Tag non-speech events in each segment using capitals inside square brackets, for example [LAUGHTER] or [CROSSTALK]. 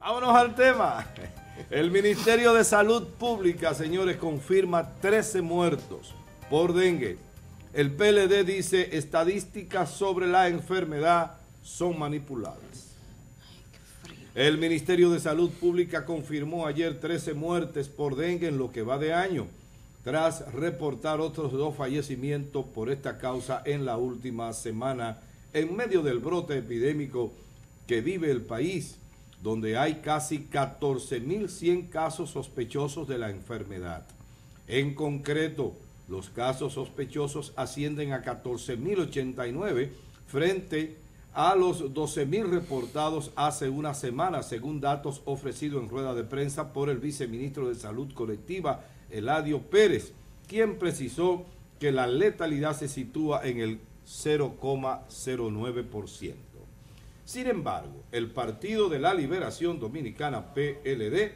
Vámonos al tema. El Ministerio de Salud Pública, señores, confirma 13 muertos por dengue. El PLD dice estadísticas sobre la enfermedad son manipuladas. El Ministerio de Salud Pública confirmó ayer 13 muertes por dengue en lo que va de año, tras reportar otros dos fallecimientos por esta causa en la última semana, en medio del brote epidémico que vive el país donde hay casi 14.100 casos sospechosos de la enfermedad. En concreto, los casos sospechosos ascienden a 14.089 frente a los 12.000 reportados hace una semana, según datos ofrecidos en rueda de prensa por el viceministro de Salud Colectiva, Eladio Pérez, quien precisó que la letalidad se sitúa en el 0,09%. Sin embargo, el Partido de la Liberación Dominicana, PLD,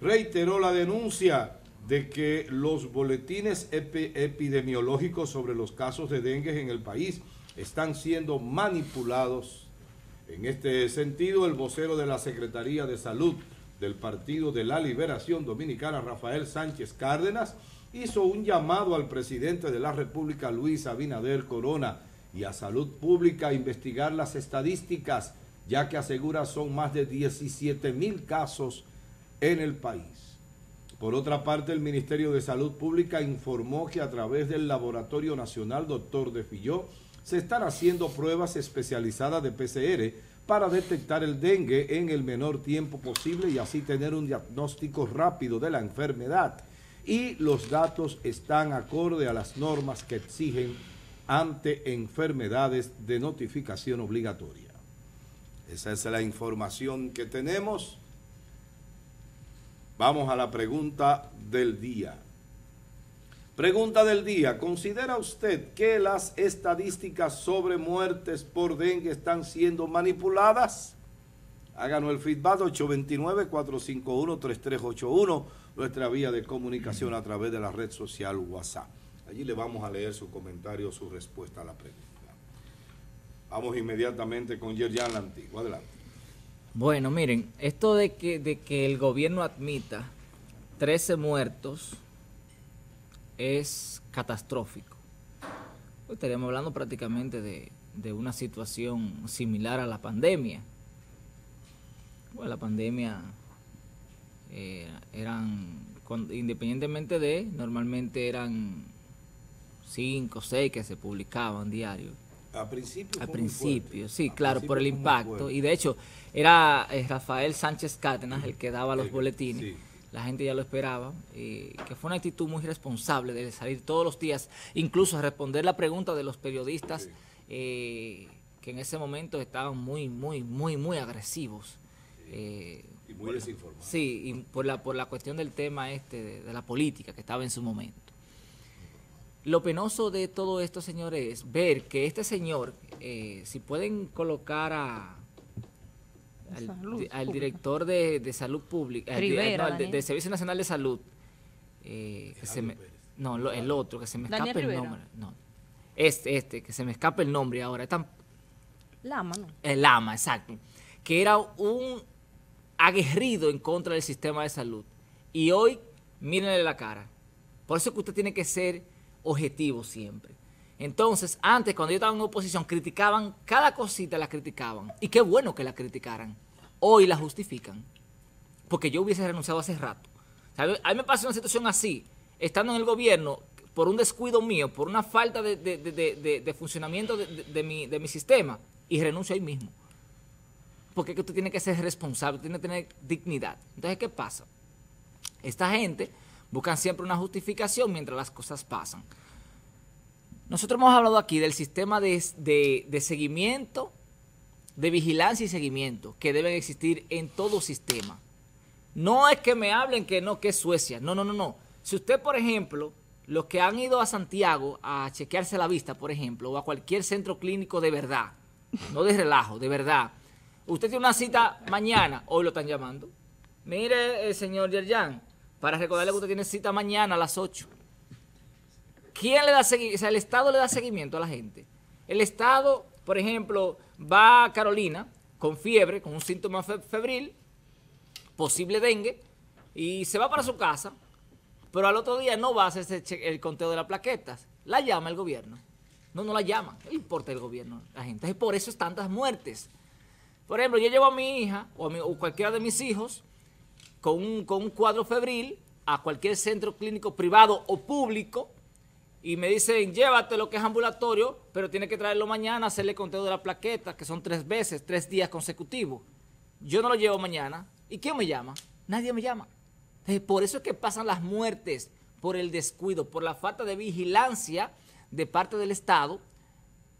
reiteró la denuncia de que los boletines epidemiológicos sobre los casos de dengue en el país están siendo manipulados. En este sentido, el vocero de la Secretaría de Salud del Partido de la Liberación Dominicana, Rafael Sánchez Cárdenas, hizo un llamado al presidente de la República, Luis Abinader Corona, y a Salud Pública investigar las estadísticas, ya que asegura son más de 17 mil casos en el país. Por otra parte, el Ministerio de Salud Pública informó que a través del Laboratorio Nacional Doctor de Filló se están haciendo pruebas especializadas de PCR para detectar el dengue en el menor tiempo posible y así tener un diagnóstico rápido de la enfermedad. Y los datos están acorde a las normas que exigen ante enfermedades de notificación obligatoria. Esa es la información que tenemos. Vamos a la pregunta del día. Pregunta del día. ¿Considera usted que las estadísticas sobre muertes por dengue están siendo manipuladas? Háganos el feedback 829-451-3381, nuestra vía de comunicación a través de la red social WhatsApp. Allí le vamos a leer su comentario, su respuesta a la pregunta. Vamos inmediatamente con Yerjan Lantigo. Adelante. Bueno, miren, esto de que, de que el gobierno admita 13 muertos es catastrófico. Pues estaríamos hablando prácticamente de, una situación similar a la pandemia. Bueno, la pandemia eh, eran, independientemente de, normalmente eran cinco, seis que se publicaban diario. A principio. principio, sí, claro, por el impacto. Y de hecho, era eh, Rafael Sánchez Cátenas el que daba los boletines. La gente ya lo esperaba, y eh, que fue una actitud muy responsable de salir todos los días, incluso a responder la pregunta de los periodistas eh, que en ese momento estaban muy, muy, muy, muy agresivos. y muy desinformados. Sí, por la, por la cuestión del tema este de la política que estaba en su momento. Lo penoso de todo esto, señores, es ver que este señor, eh, si pueden colocar a, al, director de, salud pública, Servicio Nacional de Salud, eh, que se no, el otro, que se me escapa el nombre, este, este, que se me escape el nombre ahora, Lama, ¿no? El Lama, exacto, que era un aguerrido en contra del sistema de salud, y hoy, mírenle la cara, por eso que usted tiene que ser objetivo siempre. Entonces, antes cuando yo estaba en oposición, criticaban, cada cosita la criticaban. Y qué bueno que la criticaran. Hoy la justifican. Porque yo hubiese renunciado hace rato. a mí me pasa una situación así, estando en el gobierno, por un descuido mío, por una falta de, funcionamiento de mi sistema, y renuncio ahí mismo porque es que tú tienes que ser responsable, tienes que tener dignidad. Entonces, ¿qué pasa? Esta gente buscan siempre una justificación mientras las cosas pasan. Nosotros hemos hablado aquí del sistema de, seguimiento, de vigilancia y seguimiento que deben existir en todo sistema. No es que me hablen que no, que es Suecia. No, no, no, no. Si usted, por ejemplo, los que han ido a Santiago a chequearse la vista, por ejemplo, o a cualquier centro clínico de verdad, no de relajo, de verdad, usted tiene una cita mañana, hoy lo están llamando. Mire, eh, señor Yerjan, para recordarle que usted tiene cita mañana a las 8. ¿Quién le da seguimiento? O sea, el Estado le da seguimiento a la gente. El Estado, por ejemplo, va a Carolina con fiebre, con un síntoma febril, posible dengue, y se va para su casa, pero al otro día no va a hacer el conteo de las plaquetas. La llama el gobierno. No, no la llama. No importa el gobierno, la gente. Es por eso es tantas muertes. Por ejemplo, yo llevo a mi hija o, a cualquiera de mis hijos con un cuadro febril a cualquier centro clínico privado o público y me dicen, llévate lo que es ambulatorio, pero tiene que traerlo mañana, hacerle conteo de la plaqueta, que son tres veces, tres días consecutivos. Yo no lo llevo mañana. ¿Y quién me llama? Nadie me llama. Por eso es que pasan las muertes, por el descuido, por la falta de vigilancia de parte del Estado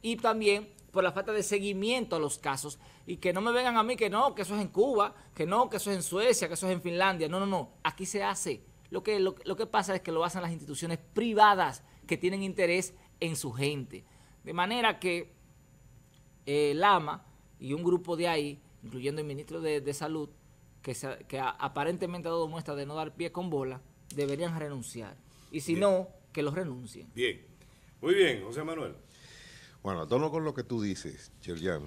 y también por la falta de seguimiento a los casos. Y que no me vengan a mí que no, que eso es en Cuba, que no, que eso es en Suecia, que eso es en Finlandia. No, no, no. Aquí se hace. Lo que, lo que pasa es que lo hacen las instituciones privadas, que tienen interés en su gente. De manera que el eh, AMA y un grupo de ahí, incluyendo el ministro de, Salud, que, aparentemente ha dado muestra de no dar pie con bola, deberían renunciar. Y si no, que los renuncien. Bien. Muy bien, José Manuel. Bueno, a con lo que tú dices, Cherian,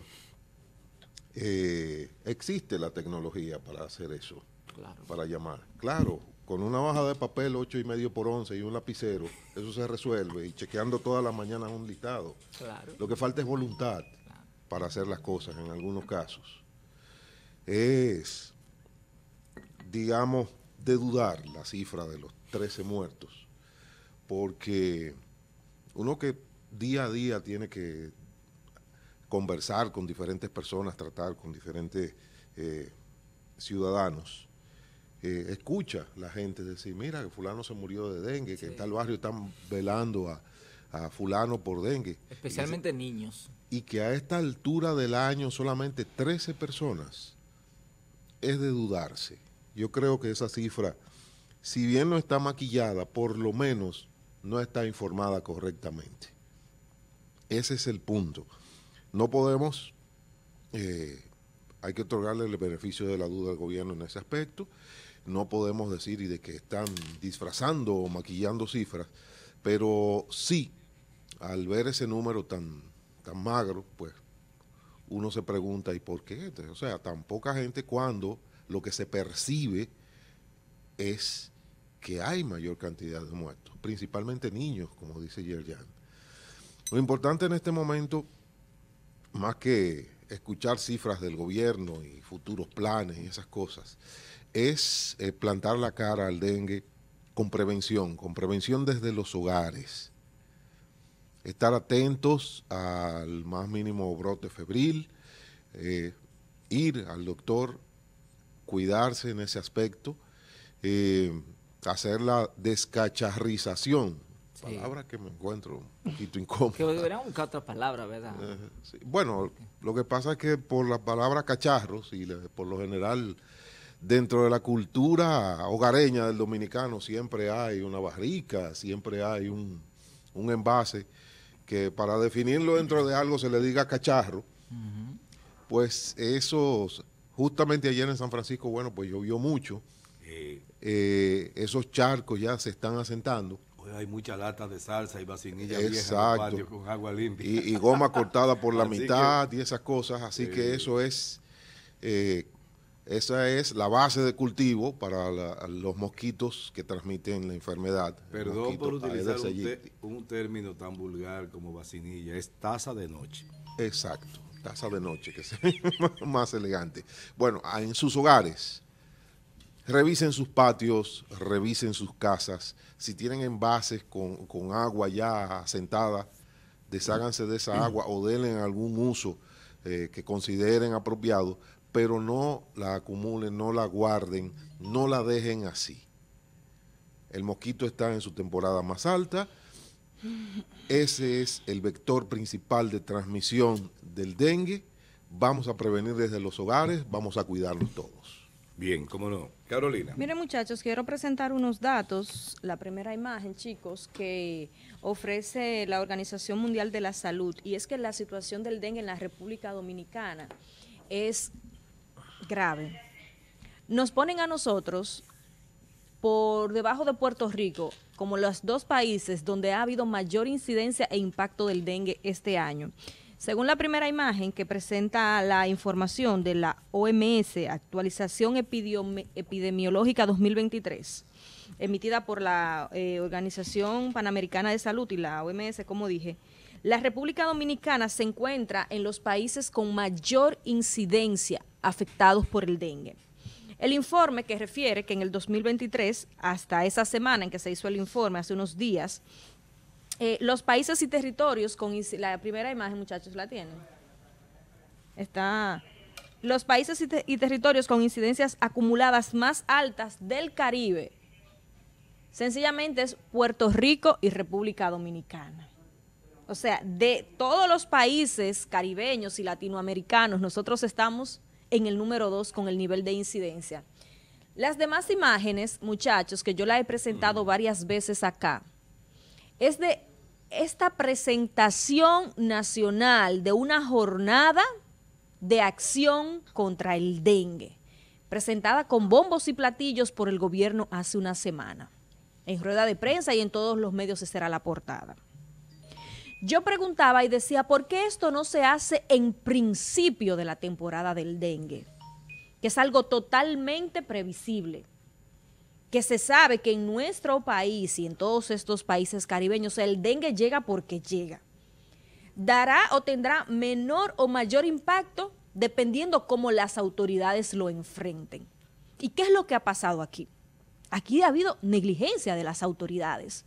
eh, existe la tecnología para hacer eso, para llamar. Claro, con una hoja de papel 8 y medio por 11 y un lapicero, eso se resuelve y chequeando todas las mañanas un listado. Lo que falta es voluntad para hacer las cosas en algunos casos. Es, digamos, de dudar la cifra de los 13 muertos, porque uno que día a día tiene que conversar con diferentes personas, tratar con diferentes eh, ciudadanos, eh, escucha la gente decir, mira, que fulano se murió de dengue, que en tal barrio están velando a, fulano por dengue. Especialmente niños. Y que a esta altura del año solamente 13 personas es de dudarse. Yo creo que esa cifra, si bien no está maquillada, por lo menos no está informada correctamente. Ese es el punto. No podemos, eh, hay que otorgarle el beneficio de la duda al gobierno en ese aspecto no podemos decir y de que están disfrazando o maquillando cifras, pero sí, al ver ese número tan, tan magro, pues uno se pregunta, ¿y por qué? o sea, tan poca gente cuando lo que se percibe es que hay mayor cantidad de muertos, principalmente niños, como dice Yerjan. Lo importante en este momento, más que escuchar cifras del gobierno y futuros planes y esas cosas, es eh, plantar la cara al dengue con prevención, con prevención desde los hogares. Estar atentos al más mínimo brote febril, eh, ir al doctor, cuidarse en ese aspecto, eh, hacer la descacharrización, palabra que me encuentro un poquito incómoda. que un ¿verdad? Bueno, lo que pasa es que por la palabra cacharros y por lo general dentro de la cultura hogareña del dominicano siempre hay una barrica, siempre hay un, envase que para definirlo dentro de algo se le diga cacharro, pues esos, justamente ayer en San Francisco, bueno, pues llovió mucho, eh. Eh, esos charcos ya se están asentando. Hay muchas lata de salsa y vacinilla con agua limpia. Y, goma cortada por la [LAUGHS] mitad y esas cosas, así que eh. eso es... Esa es la base de cultivo para los mosquitos que transmiten la enfermedad. Perdón por utilizar un, término tan vulgar como vacinilla, es taza de noche. Exacto, taza de noche, que es [LAUGHS] más elegante. Bueno, ah, en sus hogares, revisen sus patios, revisen sus casas. Si tienen envases con, agua ya sentada, desháganse de esa agua o denle algún uso eh, que consideren apropiado pero no la acumulen, no la guarden, no la dejen así. El mosquito está en su temporada más alta. Ese es el vector principal de transmisión del dengue. Vamos a prevenir desde los hogares, vamos a cuidarnos todos. Bien, cómo no. Carolina. Miren muchachos, quiero presentar unos datos. La primera imagen, chicos, que ofrece la Organización Mundial de la Salud. Y es que la situación del dengue en la República Dominicana es grave. Nos ponen a nosotros por debajo de Puerto Rico como los dos países donde ha habido mayor incidencia e impacto del dengue este año. Según la primera imagen que presenta la información de la OMS, actualización epidemiológica 2023, emitida por la eh, Organización Panamericana de Salud y la OMS, como dije, la República Dominicana se encuentra en los países con mayor incidencia afectados por el dengue. El informe que refiere que en el 2023, hasta esa semana en que se hizo el informe, hace unos días, eh, los países y territorios con... La primera imagen, muchachos, la tienen. Está... Los países y territorios con incidencias acumuladas más altas del Caribe, sencillamente es Puerto Rico y República Dominicana. O sea, de todos los países caribeños y latinoamericanos, nosotros estamos en el número dos con el nivel de incidencia. Las demás imágenes, muchachos, que yo la he presentado varias veces acá, es de esta presentación nacional de una jornada de acción contra el dengue, presentada con bombos y platillos por el gobierno hace una semana. En rueda de prensa y en todos los medios será la portada. Yo preguntaba y decía, ¿por qué esto no se hace en principio de la temporada del dengue? Que es algo totalmente previsible, que se sabe que en nuestro país y en todos estos países caribeños el dengue llega porque llega. Dará o tendrá menor o mayor impacto dependiendo cómo las autoridades lo enfrenten. ¿Y qué es lo que ha pasado aquí? Aquí ha habido negligencia de las autoridades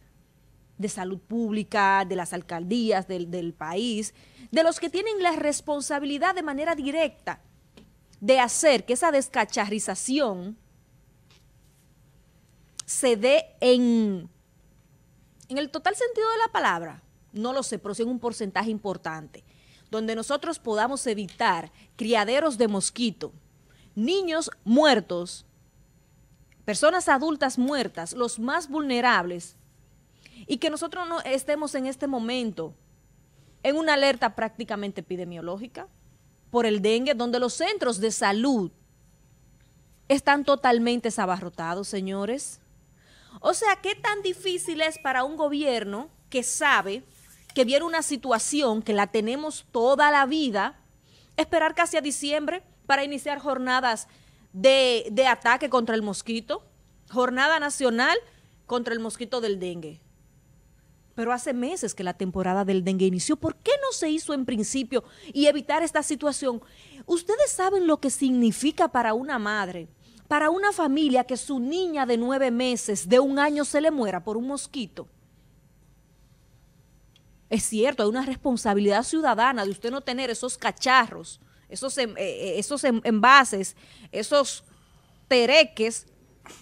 de salud pública, de las alcaldías del, país, de los que tienen la responsabilidad de manera directa de hacer que esa descacharrización se dé en, en el total sentido de la palabra, no lo sé, pero sí en un porcentaje importante, donde nosotros podamos evitar criaderos de mosquito, niños muertos, personas adultas muertas, los más vulnerables, y que nosotros no estemos en este momento en una alerta prácticamente epidemiológica por el dengue, donde los centros de salud están totalmente desabarrotados, señores. O sea, ¿qué tan difícil es para un gobierno que sabe que viene una situación que la tenemos toda la vida, esperar casi a diciembre para iniciar jornadas de, de ataque contra el mosquito? Jornada nacional contra el mosquito del dengue pero hace meses que la temporada del dengue inició. ¿Por qué no se hizo en principio y evitar esta situación? Ustedes saben lo que significa para una madre, para una familia que su niña de nueve meses, de un año, se le muera por un mosquito. Es cierto, hay una responsabilidad ciudadana de usted no tener esos cacharros, esos, em, eh, eh, esos em, envases, esos tereques,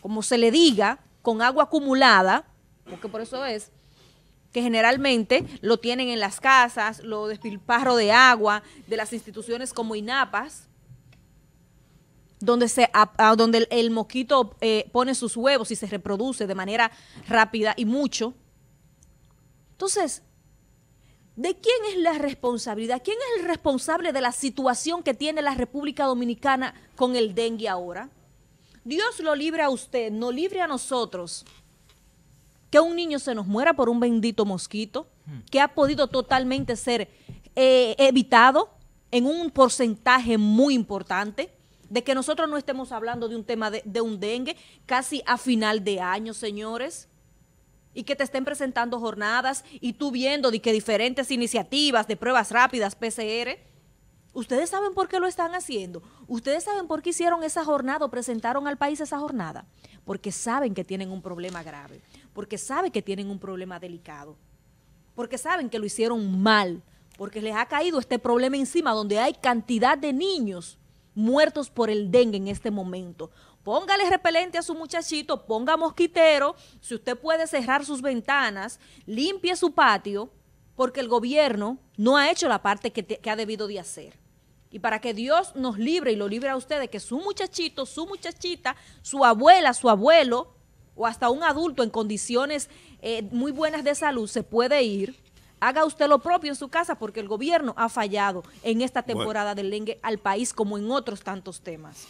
como se le diga, con agua acumulada, porque por eso es, que generalmente lo tienen en las casas, lo despilparro de agua, de las instituciones como INAPAS, donde, se, ah, donde el, mosquito eh, pone sus huevos y se reproduce de manera rápida y mucho. Entonces, ¿de quién es la responsabilidad? ¿Quién es el responsable de la situación que tiene la República Dominicana con el dengue ahora? Dios lo libre a usted, no libre a nosotros que un niño se nos muera por un bendito mosquito, hmm. que ha podido totalmente ser eh, evitado en un porcentaje muy importante, de que nosotros no estemos hablando de un tema de, un dengue casi a final de año, señores y que te estén presentando jornadas y tú viendo de que diferentes iniciativas de pruebas rápidas, PCR. Ustedes saben por qué lo están haciendo. Ustedes saben por qué hicieron esa jornada o presentaron al país esa jornada. Porque saben que tienen un problema grave porque sabe que tienen un problema delicado, porque saben que lo hicieron mal, porque les ha caído este problema encima donde hay cantidad de niños muertos por el dengue en este momento. Póngale repelente a su muchachito, ponga mosquitero, si usted puede cerrar sus ventanas, limpie su patio, porque el gobierno no ha hecho la parte que, que ha debido de hacer. Y para que Dios nos libre y lo libre a ustedes, que su muchachito, su muchachita, su abuela, su abuelo, o hasta un adulto en condiciones eh, muy buenas de salud se puede ir. Haga usted lo propio en su casa porque el gobierno ha fallado en esta temporada del dengue al país como en otros tantos temas.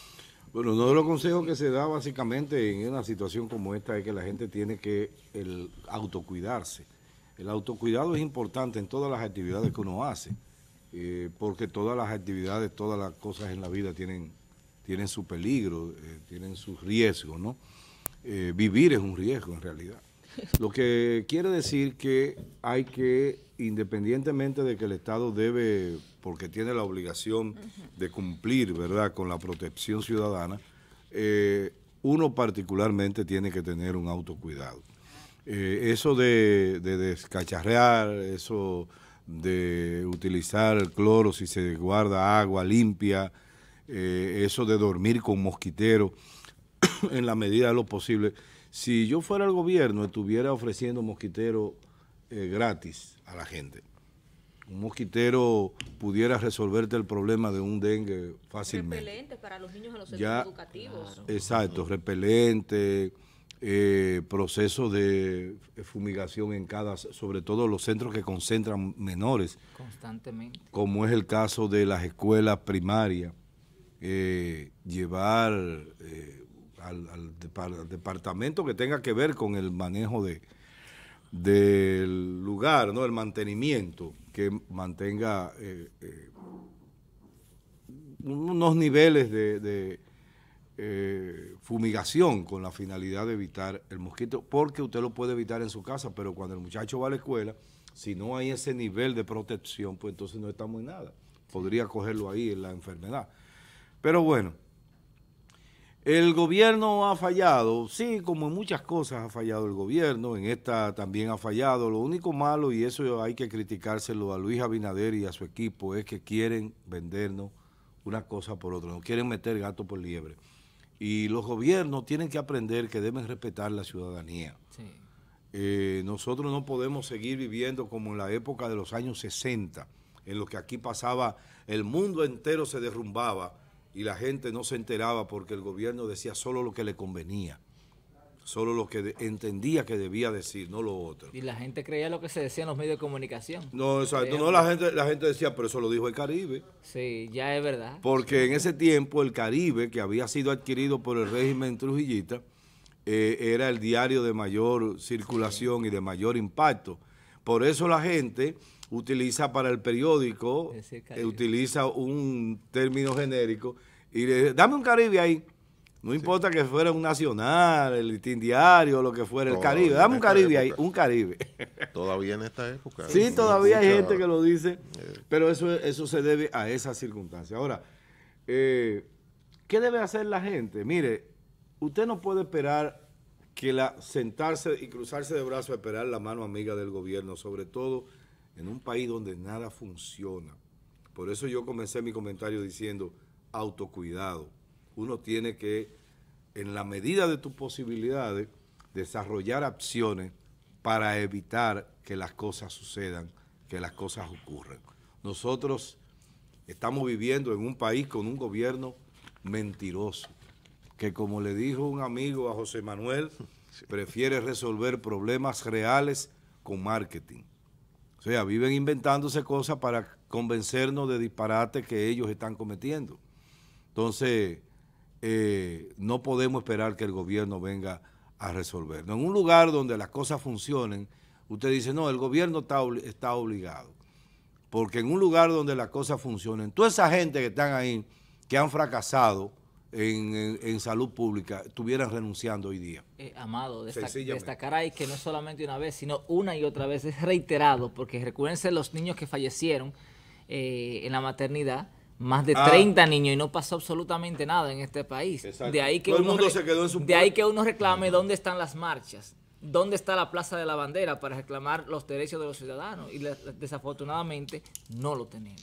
Bueno, uno de los consejos que se da básicamente en una situación como esta es que la gente tiene que el autocuidarse. El autocuidado es importante en todas las actividades que uno hace, eh, porque todas las actividades, todas las cosas en la vida tienen, tienen su peligro, eh, tienen sus riesgo, ¿no? Eh, vivir es un riesgo en realidad. [LAUGHS] Lo que quiere decir que hay que, independientemente de que el Estado debe, porque tiene la obligación de cumplir, ¿verdad?, con la protección ciudadana, eh, uno particularmente tiene que tener un autocuidado. Eh, eso de, descacharrear, eso de utilizar el cloro si se guarda agua limpia, eso de dormir con mosquitero, [COUGHS] en la medida de lo posible. Si yo fuera el gobierno, estuviera ofreciendo mosquitero eh, gratis a la gente. Un mosquitero pudiera resolverte el problema de un dengue fácilmente. Repelente para los niños en los centros educativos. Exacto, repelente, eh, proceso de fumigación en cada, sobre todo los centros que concentran menores. Constantemente. Como es el caso de las escuelas primarias. Eh, llevar eh, al, departamento que tenga que ver con el manejo de del lugar, ¿no? el mantenimiento, que mantenga eh, eh, unos niveles de, eh, fumigación con la finalidad de evitar el mosquito, porque usted lo puede evitar en su casa, pero cuando el muchacho va a la escuela, si no hay ese nivel de protección, pues entonces no estamos en nada. Podría cogerlo ahí en la enfermedad. Pero bueno. El gobierno ha fallado, sí, como en muchas cosas ha fallado el gobierno, en esta también ha fallado. Lo único malo, y eso hay que criticárselo a Luis Abinader y a su equipo, es que quieren vendernos una cosa por otra, no quieren meter gato por liebre. Y los gobiernos tienen que aprender que deben respetar la ciudadanía. Eh, nosotros no podemos seguir viviendo como en la época de los años 60, en lo que aquí pasaba, el mundo entero se derrumbaba y la gente no se enteraba porque el gobierno decía solo lo que le convenía, solo lo que entendía que debía decir, no lo otro. Y la gente creía lo que se decía en los medios de comunicación. No, exacto, no, la gente, la gente decía, pero eso lo dijo el Caribe. Sí, ya es verdad. Porque en ese tiempo el Caribe, que había sido adquirido por el régimen trujillita, eh, era el diario de mayor circulación y de mayor impacto. Por eso la gente utiliza para el periódico, eh, utiliza un término genérico y le, dame un Caribe ahí. No importa que fuera un nacional, el listín diario, lo que fuera, el Caribe. Dame un Caribe ahí, un Caribe. [LAUGHS] Todavía en esta época. Sí, todavía hay gente que lo dice, eh. pero eso, eso se debe a esa circunstancia. Ahora, eh, ¿qué debe hacer la gente? Mire, usted no puede esperar que la sentarse y cruzarse de brazos a esperar la mano amiga del gobierno, sobre todo en un país donde nada funciona. Por eso yo comencé mi comentario diciendo autocuidado. Uno tiene que, en la medida de tus posibilidades, desarrollar acciones para evitar que las cosas sucedan, que las cosas ocurran. Nosotros estamos viviendo en un país con un gobierno mentiroso, que como le dijo un amigo a José Manuel, [LAUGHS] prefiere resolver problemas reales con marketing. O sea, viven inventándose cosas para convencernos de disparates que ellos están cometiendo. Entonces, eh, no podemos esperar que el gobierno venga a resolverlo. En un lugar donde las cosas funcionen, usted dice, no, el gobierno está, obligado. Porque en un lugar donde las cosas funcionen, toda esa gente que están ahí, que han fracasado, en, salud pública estuvieran renunciando hoy día. Eh, amado, destacar ahí que no solamente una vez, sino una y otra vez, es reiterado, porque recuérdense los niños que fallecieron eh, en la maternidad, más de 30 ah. niños y no pasó absolutamente nada en este país. De ahí que el mundo se quedó su De ahí que uno reclame dónde están las marchas, dónde está la Plaza de la Bandera para reclamar los derechos de los ciudadanos y desafortunadamente no lo tenemos.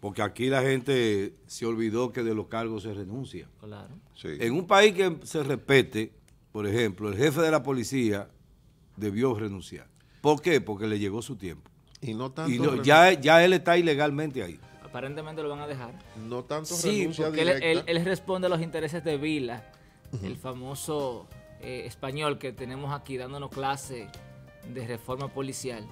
Porque aquí la gente se olvidó que de los cargos se renuncia. Claro. En un país que se respete, por ejemplo, el jefe de la policía debió renunciar. ¿Por qué? Porque le llegó su tiempo. Y no tanto. Y ya, ya él está ilegalmente ahí aparentemente lo van a dejar. No tanto sí, porque él, él, responde a los intereses de Vila, el famoso eh, español que tenemos aquí dándonos clase de reforma policial.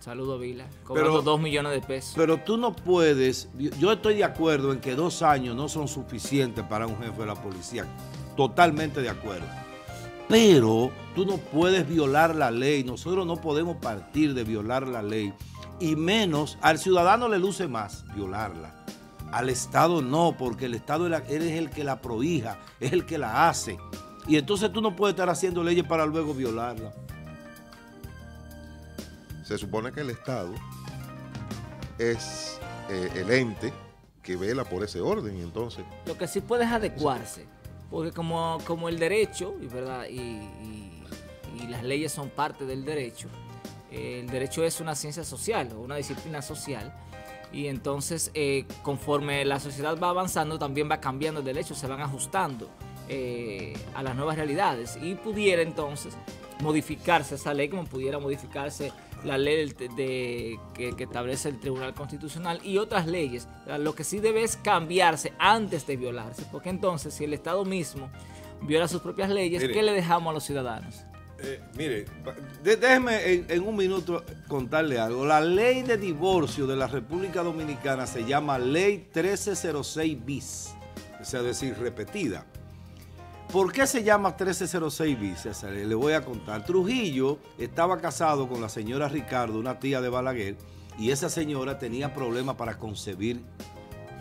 Saludo Vila, cobrando los dos millones de pesos. Pero tú no puedes, yo estoy de acuerdo en que dos años no son suficientes para un jefe de la policía, totalmente de acuerdo. Pero tú no puedes violar la ley, nosotros no podemos partir de violar la ley y menos al ciudadano le luce más violarla. Al Estado no, porque el Estado es el que la prohija, es el que la hace. Y entonces tú no puedes estar haciendo leyes para luego violarla. Se supone que el Estado es eh, el ente que vela por ese orden y entonces... Lo que sí puede es adecuarse, porque como, como el derecho, ¿verdad? y las leyes son parte del derecho, el derecho es una ciencia social o una disciplina social. Y entonces, eh, conforme la sociedad va avanzando, también va cambiando el derecho, se van ajustando eh, a las nuevas realidades. Y pudiera entonces modificarse esa ley, como pudiera modificarse la ley de, que, establece el Tribunal Constitucional y otras leyes. Lo que sí debe es cambiarse antes de violarse, porque entonces, si el Estado mismo viola sus propias leyes, ¿qué le dejamos a los ciudadanos? Eh, mire, déjeme en, un minuto contarle algo. La ley de divorcio de la República Dominicana se llama Ley 1306 bis, sea decir, repetida. ¿Por qué se llama 1306 bis? Le voy a contar. Trujillo estaba casado con la señora Ricardo, una tía de Balaguer, y esa señora tenía problemas para concebir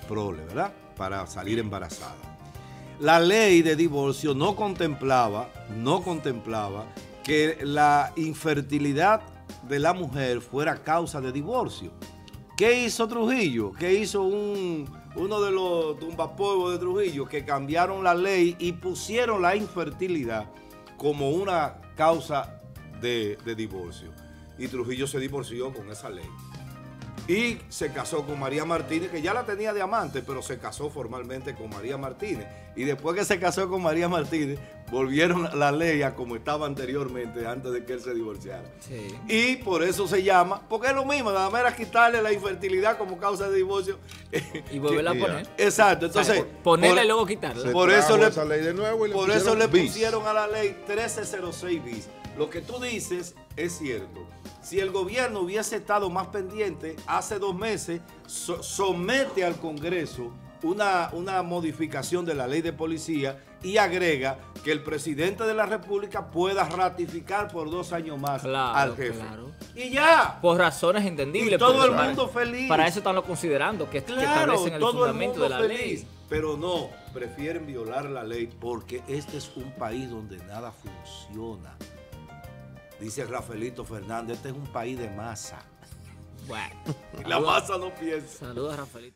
¿verdad? Para salir embarazada. La ley de divorcio no contemplaba, no contemplaba que la infertilidad de la mujer fuera causa de divorcio. ¿Qué hizo Trujillo? ¿Qué hizo un, uno de los tumbapolvos de Trujillo? Que cambiaron la ley y pusieron la infertilidad como una causa de divorcio. Y Trujillo se divorció con esa ley. Y se casó con María Martínez, que ya la tenía de amante, pero se casó formalmente con María Martínez. Y después que se casó con María Martínez, volvieron a la ley a como estaba anteriormente, antes de que él se divorciara. Y por eso se llama, porque es lo mismo, nada más era quitarle la infertilidad como causa de divorcio. [LAUGHS] Y volverla a poner. [LAUGHS] Exacto, entonces. ponerla y luego quitarla. Por eso le, pusieron, a la ley 1306 bis lo que tú dices es cierto. Si el gobierno hubiese estado más pendiente, hace dos meses somete al Congreso una, modificación de la ley de policía y agrega que el presidente de la República pueda ratificar por dos años más al jefe. Y ya. Por razones entendibles. Y todo el mundo feliz. Para eso están lo considerando, que, claro, que establecen el todo fundamento de la feliz, ley. Pero no, prefieren violar la ley porque este es un país donde nada funciona. Dice Rafaelito Fernández, este es un país de masa. Bueno. [LAUGHS] La masa no piensa. Saludos, Rafaelito.